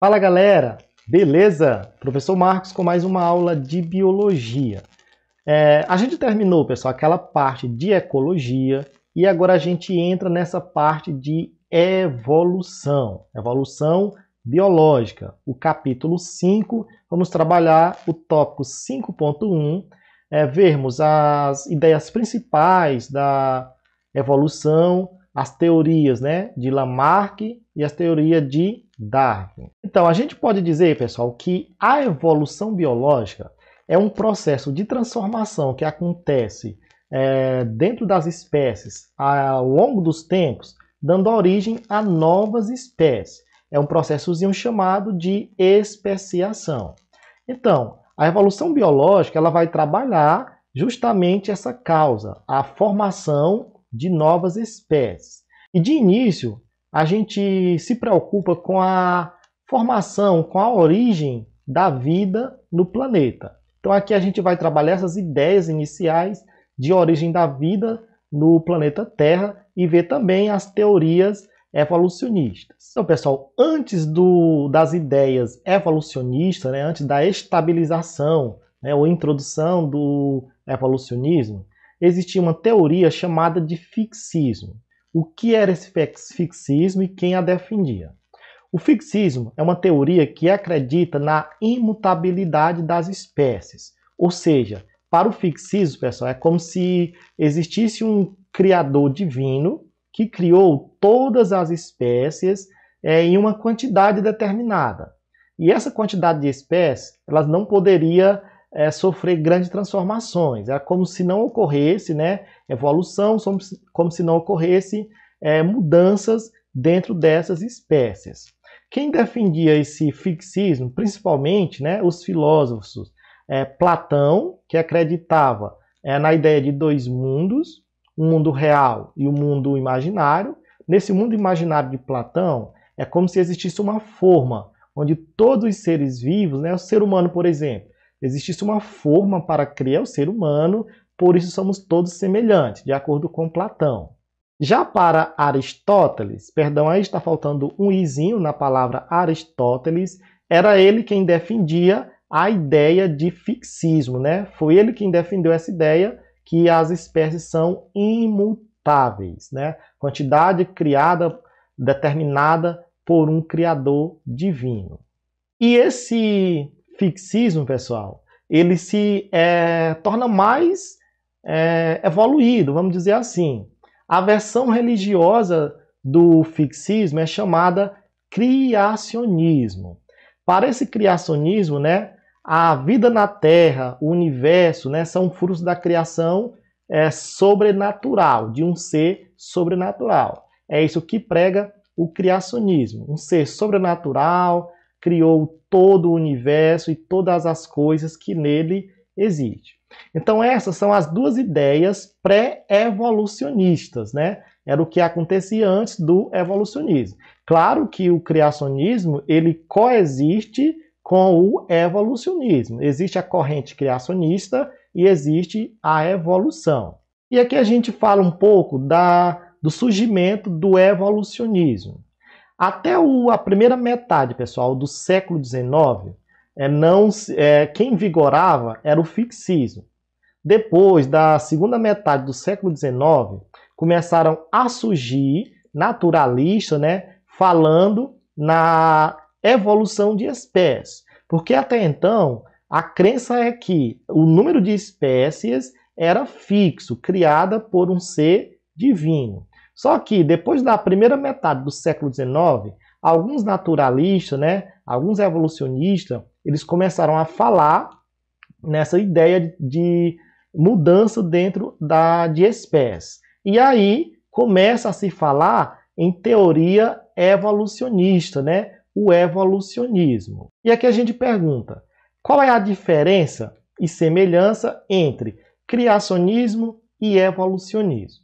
Fala galera, beleza? Professor Marcos com mais uma aula de biologia. É, a gente terminou, pessoal, aquela parte de ecologia e agora a gente entra nessa parte de evolução, evolução biológica. O capítulo 5, vamos trabalhar o tópico 5.1, é, vermos as ideias principais da evolução, as teorias né, de Lamarck e as teorias de Darwin. Então, a gente pode dizer, pessoal, que a evolução biológica é um processo de transformação que acontece é, dentro das espécies ao longo dos tempos, dando origem a novas espécies. É um processozinho chamado de especiação. Então, a evolução biológica ela vai trabalhar justamente essa causa, a formação de novas espécies. E de início, a gente se preocupa com a formação com a origem da vida no planeta. Então aqui a gente vai trabalhar essas ideias iniciais de origem da vida no planeta Terra e ver também as teorias evolucionistas. Então, pessoal, antes do, das ideias evolucionistas, né, antes da estabilização né, ou introdução do evolucionismo, existia uma teoria chamada de fixismo. O que era esse fixismo e quem a defendia? O fixismo é uma teoria que acredita na imutabilidade das espécies. Ou seja, para o fixismo, pessoal, é como se existisse um criador divino que criou todas as espécies é, em uma quantidade determinada. E essa quantidade de espécies, elas não poderia é, sofrer grandes transformações. É como se não ocorresse né, evolução, como se não ocorresse é, mudanças dentro dessas espécies. Quem defendia esse fixismo, principalmente né, os filósofos, é, Platão, que acreditava é, na ideia de dois mundos, o um mundo real e o um mundo imaginário. Nesse mundo imaginário de Platão, é como se existisse uma forma, onde todos os seres vivos, né, o ser humano, por exemplo, existisse uma forma para criar o ser humano, por isso somos todos semelhantes, de acordo com Platão. Já para Aristóteles, perdão, aí está faltando um izinho na palavra Aristóteles, era ele quem defendia a ideia de fixismo, né? Foi ele quem defendeu essa ideia que as espécies são imutáveis, né? Quantidade criada determinada por um criador divino. E esse fixismo, pessoal, ele se é, torna mais é, evoluído, vamos dizer assim. A versão religiosa do fixismo é chamada criacionismo. Para esse criacionismo, né, a vida na Terra, o universo, né, são frutos da criação é, sobrenatural, de um ser sobrenatural. É isso que prega o criacionismo. Um ser sobrenatural criou todo o universo e todas as coisas que nele existem. Então essas são as duas ideias pré-evolucionistas, né? Era o que acontecia antes do evolucionismo. Claro que o criacionismo, ele coexiste com o evolucionismo. Existe a corrente criacionista e existe a evolução. E aqui a gente fala um pouco da, do surgimento do evolucionismo. Até o, a primeira metade, pessoal, do século XIX, é, não, é, quem vigorava era o fixismo. Depois da segunda metade do século XIX, começaram a surgir naturalistas né, falando na evolução de espécies. Porque até então, a crença é que o número de espécies era fixo, criada por um ser divino. Só que depois da primeira metade do século XIX, alguns naturalistas, né, alguns evolucionistas, eles começaram a falar nessa ideia de mudança dentro da de espécie. E aí começa a se falar em teoria evolucionista, né? O evolucionismo. E aqui a gente pergunta: qual é a diferença e semelhança entre criacionismo e evolucionismo?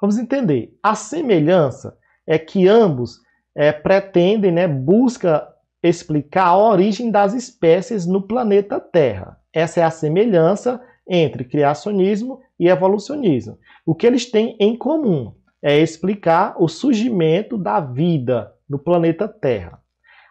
Vamos entender. A semelhança é que ambos é, pretendem, né, busca explicar a origem das espécies no planeta Terra. Essa é a semelhança entre criacionismo e evolucionismo. O que eles têm em comum é explicar o surgimento da vida no planeta Terra.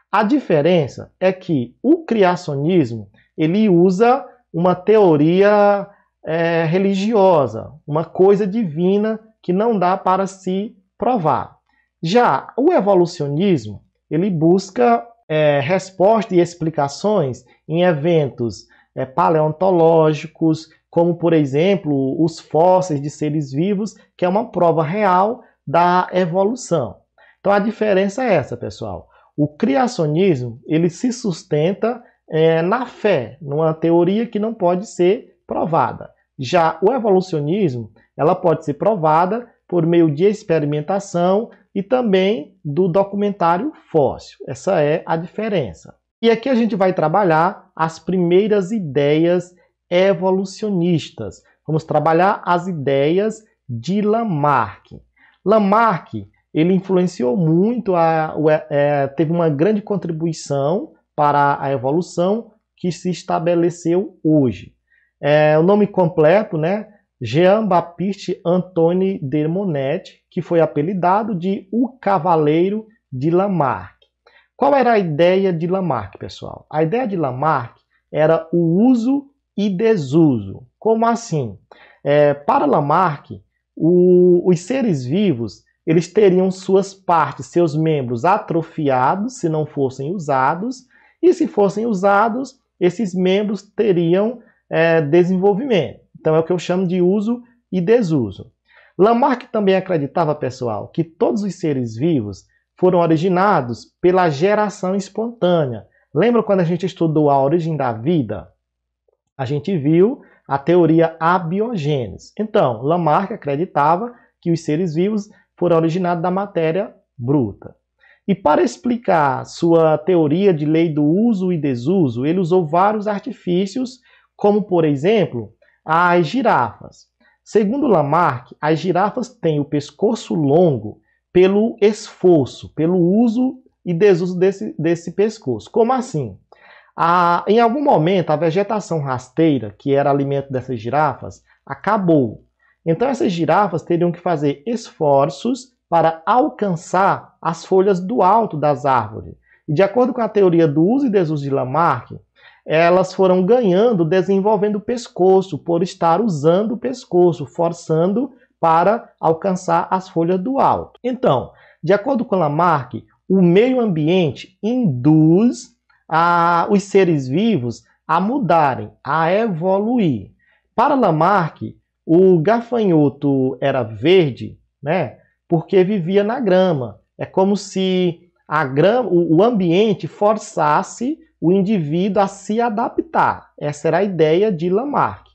A diferença é que o criacionismo ele usa uma teoria é, religiosa, uma coisa divina que não dá para se provar. Já o evolucionismo ele busca é, resposta e explicações em eventos é, paleontológicos, como, por exemplo, os fósseis de seres vivos, que é uma prova real da evolução. Então, a diferença é essa, pessoal. O criacionismo ele se sustenta é, na fé, numa teoria que não pode ser provada. Já o evolucionismo, ela pode ser provada por meio de experimentação e também do documentário fóssil. Essa é a diferença. E aqui a gente vai trabalhar as primeiras ideias evolucionistas. Vamos trabalhar as ideias de Lamarck. Lamarck ele influenciou muito, a, é, é, teve uma grande contribuição para a evolução que se estabeleceu hoje. É, o nome completo né, Jean-Baptiste Antoni de Monet, que foi apelidado de O Cavaleiro de Lamarck. Qual era a ideia de Lamarck, pessoal? A ideia de Lamarck era o uso e desuso. Como assim? É, para Lamarck, o, os seres vivos eles teriam suas partes, seus membros atrofiados se não fossem usados, e se fossem usados, esses membros teriam é, desenvolvimento. Então é o que eu chamo de uso e desuso. Lamarck também acreditava, pessoal, que todos os seres vivos foram originados pela geração espontânea. Lembra quando a gente estudou a origem da vida? A gente viu a teoria abiogênese. Então, Lamarck acreditava que os seres vivos foram originados da matéria bruta. E para explicar sua teoria de lei do uso e desuso, ele usou vários artifícios, como por exemplo, às girafas. Segundo Lamarck, as girafas têm o pescoço longo pelo esforço, pelo uso e desuso desse, desse pescoço. Como assim? em algum momento, a vegetação rasteira, que era alimento dessas girafas, acabou. Então, essas girafas teriam que fazer esforços para alcançar as folhas do alto das árvores. E de acordo com a teoria do uso e desuso de Lamarck, elas foram ganhando, desenvolvendo o pescoço, por estar usando o pescoço, forçando para alcançar as folhas do alto. Então, de acordo com Lamarck, o meio ambiente induz a, os seres vivos a mudarem, a evoluir. Para Lamarck, o gafanhoto era verde, né? Porque vivia na grama. É como se a grama, o ambiente forçasse o indivíduo a se adaptar. Essa era a ideia de Lamarck.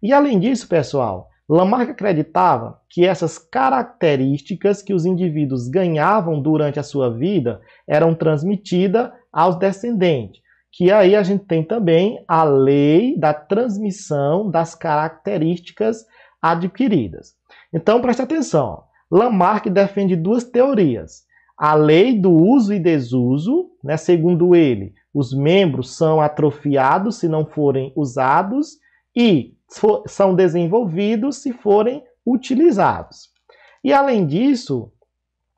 E além disso, pessoal, Lamarck acreditava que essas características que os indivíduos ganhavam durante a sua vida eram transmitidas aos descendentes. Que aí a gente tem também a lei da transmissão das características adquiridas. Então preste atenção. Lamarck defende duas teorias. A lei do uso e desuso, né, segundo ele, os membros são atrofiados se não forem usados e são desenvolvidos se forem utilizados. E além disso,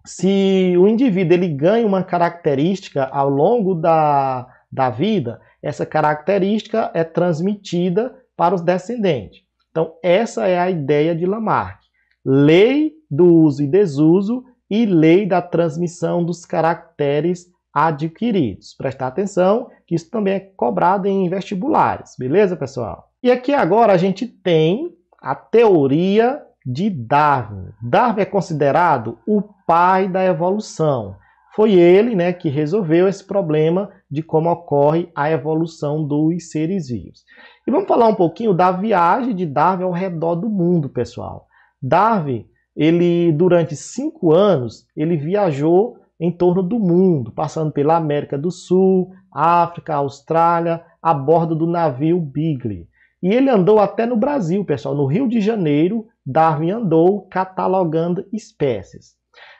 se o indivíduo ele ganha uma característica ao longo da, da vida, essa característica é transmitida para os descendentes. Então, essa é a ideia de Lamarck. Lei do uso e desuso e lei da transmissão dos caracteres adquiridos. Prestar atenção que isso também é cobrado em vestibulares, beleza, pessoal? E aqui agora a gente tem a teoria de Darwin. Darwin é considerado o pai da evolução. Foi ele né, que resolveu esse problema de como ocorre a evolução dos seres vivos. E vamos falar um pouquinho da viagem de Darwin ao redor do mundo, pessoal. Darwin, ele durante cinco anos, ele viajou em torno do mundo, passando pela América do Sul, África, Austrália, a bordo do navio Bigley. E ele andou até no Brasil, pessoal, no Rio de Janeiro, Darwin andou catalogando espécies.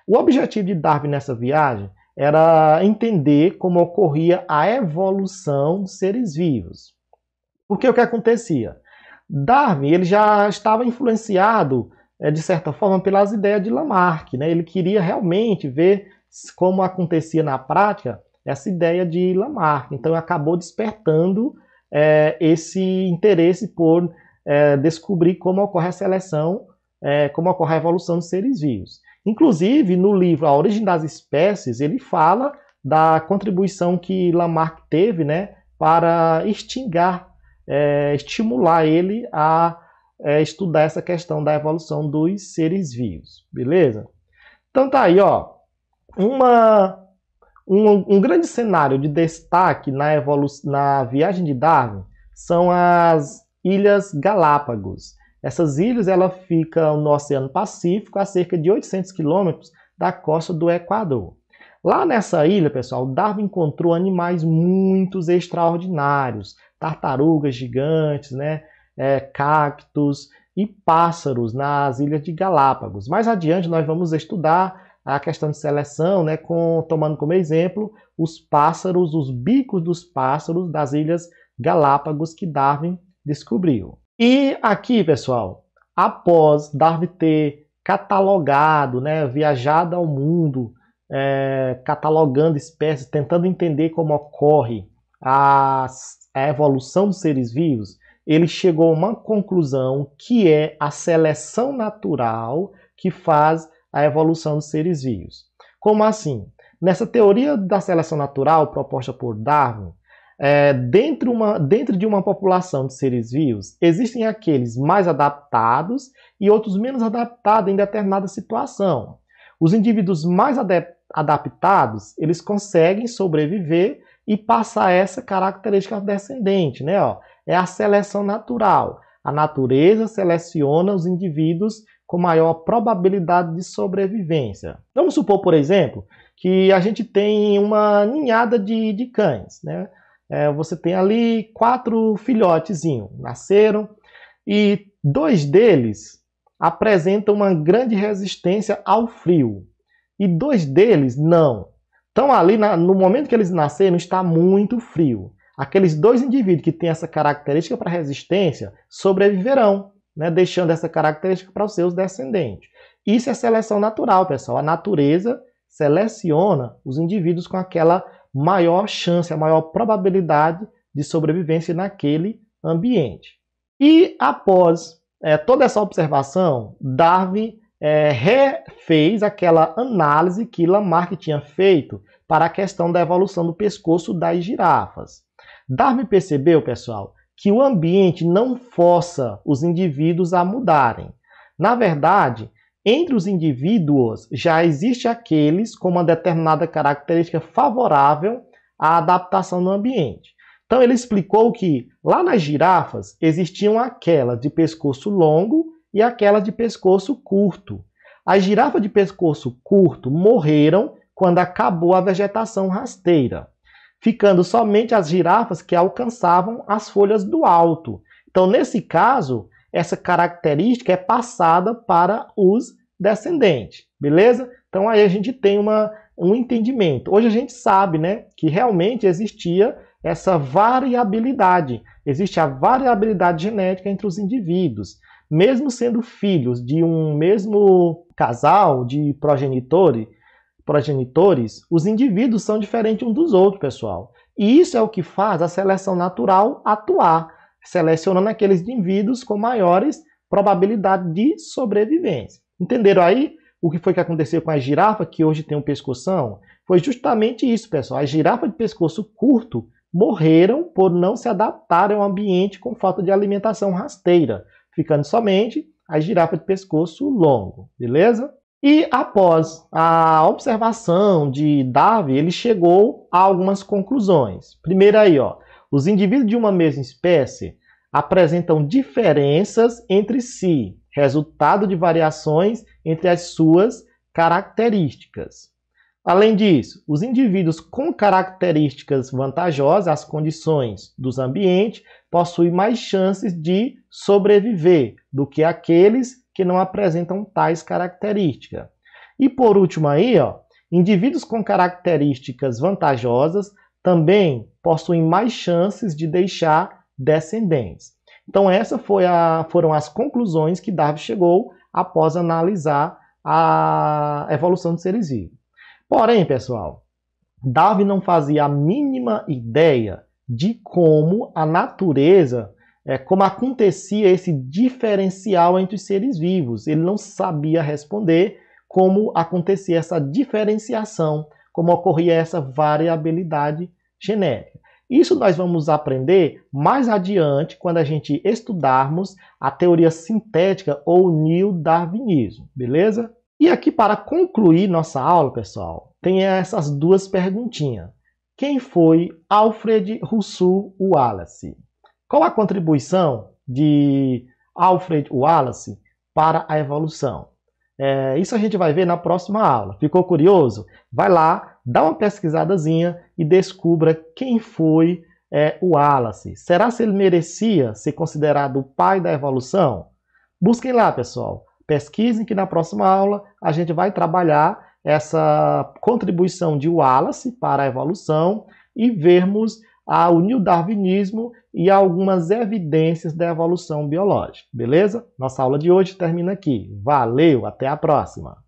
O objetivo de Darwin nessa viagem era entender como ocorria a evolução dos seres vivos. Porque o que acontecia? Darwin ele já estava influenciado, eh, de certa forma, pelas ideias de Lamarck. Né? Ele queria realmente ver como acontecia na prática, essa ideia de Lamarck. Então acabou despertando é, esse interesse por é, descobrir como ocorre a seleção, é, como ocorre a evolução dos seres vivos. Inclusive, no livro A Origem das Espécies, ele fala da contribuição que Lamarck teve né, para extinguir é, estimular ele a é, estudar essa questão da evolução dos seres vivos. Beleza? Então tá aí, ó uma, um, um grande cenário de destaque na, na viagem de Darwin são as Ilhas Galápagos. Essas ilhas ela ficam no Oceano Pacífico, a cerca de 800 quilômetros da costa do Equador. Lá nessa ilha, pessoal, Darwin encontrou animais muito extraordinários, tartarugas gigantes, né, é, cactos e pássaros nas ilhas de Galápagos. Mais adiante nós vamos estudar a questão de seleção, né, com, tomando como exemplo os pássaros, os bicos dos pássaros das Ilhas Galápagos que Darwin descobriu. E aqui, pessoal, após Darwin ter catalogado, né, viajado ao mundo, é, catalogando espécies, tentando entender como ocorre a, a evolução dos seres vivos, ele chegou a uma conclusão que é a seleção natural que faz a evolução dos seres vivos. Como assim? Nessa teoria da seleção natural proposta por Darwin, é, dentro, uma, dentro de uma população de seres vivos, existem aqueles mais adaptados e outros menos adaptados em determinada situação. Os indivíduos mais adaptados, eles conseguem sobreviver e passar essa característica descendente, né? Ó, é a seleção natural. A natureza seleciona os indivíduos com maior probabilidade de sobrevivência. Vamos supor, por exemplo, que a gente tem uma ninhada de, de cães. Né? É, você tem ali quatro filhotezinhos, nasceram, e dois deles apresentam uma grande resistência ao frio, e dois deles não. Então, ali na, no momento que eles nasceram, está muito frio. Aqueles dois indivíduos que têm essa característica para resistência sobreviverão né, deixando essa característica para os seus descendentes. Isso é seleção natural, pessoal. A natureza seleciona os indivíduos com aquela maior chance, a maior probabilidade de sobrevivência naquele ambiente. E após é, toda essa observação, Darwin é, refez aquela análise que Lamarck tinha feito para a questão da evolução do pescoço das girafas. Darwin percebeu, pessoal, que o ambiente não força os indivíduos a mudarem. Na verdade, entre os indivíduos já existe aqueles com uma determinada característica favorável à adaptação no ambiente. Então ele explicou que lá nas girafas existiam aquelas de pescoço longo e aquelas de pescoço curto. As girafas de pescoço curto morreram quando acabou a vegetação rasteira ficando somente as girafas que alcançavam as folhas do alto. Então, nesse caso, essa característica é passada para os descendentes, beleza? Então aí a gente tem uma, um entendimento. Hoje a gente sabe né, que realmente existia essa variabilidade, existe a variabilidade genética entre os indivíduos. Mesmo sendo filhos de um mesmo casal de progenitores, progenitores, os indivíduos são diferentes um dos outros, pessoal. E isso é o que faz a seleção natural atuar, selecionando aqueles indivíduos com maiores probabilidade de sobrevivência. Entenderam aí o que foi que aconteceu com a girafa que hoje tem um pescoção? Foi justamente isso, pessoal. As girafas de pescoço curto morreram por não se adaptarem ao ambiente com falta de alimentação rasteira, ficando somente as girafas de pescoço longo, beleza? E após a observação de Darwin, ele chegou a algumas conclusões. Primeiro aí, ó, os indivíduos de uma mesma espécie apresentam diferenças entre si, resultado de variações entre as suas características. Além disso, os indivíduos com características vantajosas às condições dos ambientes possuem mais chances de sobreviver do que aqueles que não apresentam tais características. E por último aí, ó, indivíduos com características vantajosas também possuem mais chances de deixar descendentes. Então essas foram as conclusões que Darwin chegou após analisar a evolução dos seres vivos. Porém, pessoal, Darwin não fazia a mínima ideia de como a natureza é, como acontecia esse diferencial entre os seres vivos. Ele não sabia responder como acontecia essa diferenciação, como ocorria essa variabilidade genética. Isso nós vamos aprender mais adiante quando a gente estudarmos a teoria sintética ou neo-darwinismo, beleza? E aqui para concluir nossa aula, pessoal, tem essas duas perguntinhas. Quem foi Alfred Russell Wallace? Qual a contribuição de Alfred Wallace para a evolução? É, isso a gente vai ver na próxima aula. Ficou curioso? Vai lá, dá uma pesquisadazinha e descubra quem foi é, o Wallace. Será se ele merecia ser considerado o pai da evolução? Busquem lá, pessoal. Pesquisem que na próxima aula a gente vai trabalhar essa contribuição de Wallace para a evolução e vermos ao darwinismo e a algumas evidências da evolução biológica. Beleza? Nossa aula de hoje termina aqui. Valeu, até a próxima!